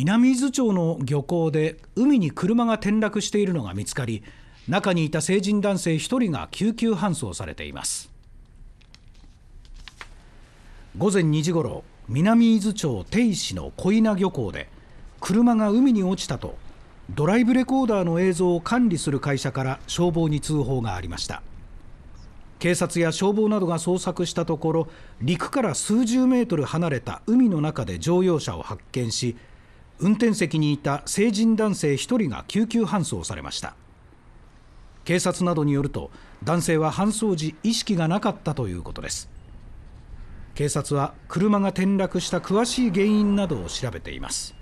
南伊豆町の漁港で海に車が転落しているのが見つかり中にいた成人男性1人が救急搬送されています午前2時ごろ南伊豆町定石の小稲漁港で車が海に落ちたとドライブレコーダーの映像を管理する会社から消防に通報がありました警察や消防などが捜索したところ陸から数十メートル離れた海の中で乗用車を発見し運転席にいた成人男性1人が救急搬送されました警察などによると男性は搬送時意識がなかったということです警察は車が転落した詳しい原因などを調べています